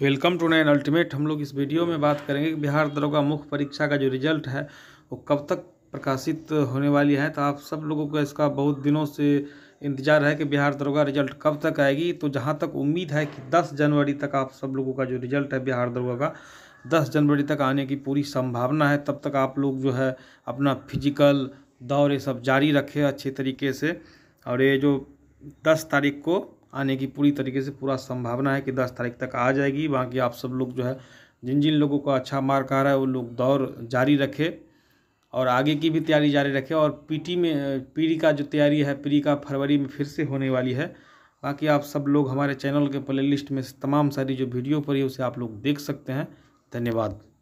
welcome to nine ultimate हम लोग इस वीडियो में बात करेंगे कि बिहार दरोगा मुख्य परीक्षा का जो रिजल्ट है वो कब तक प्रकाशित होने वाली है तो आप सब लोगों को इसका बहुत दिनों से इंतजार है कि बिहार दरोगा रिजल्ट कब तक आएगी तो जहाँ तक उम्मीद है कि 10 जनवरी तक आप सब लोगों का जो रिजल्ट है बिहार दरोगा का दस जनवरी तक आने की पूरी संभावना है तब तक आप लोग जो है अपना फिजिकल दौर ये सब जारी रखें अच्छे तरीके से और ये जो दस तारीख को आने की पूरी तरीके से पूरा संभावना है कि दस तारीख तक आ जाएगी बाकी आप सब लोग जो है जिन जिन लोगों को अच्छा मार्क आ रहा है वो लोग दौर जारी रखें और आगे की भी तैयारी जारी रखें और पीटी में पीडी का जो तैयारी है पीढ़ी का फरवरी में फिर से होने वाली है बाकी आप सब लोग हमारे चैनल के प्ले लिस्ट में तमाम सारी जो वीडियो पड़ी है उसे आप लोग देख सकते हैं धन्यवाद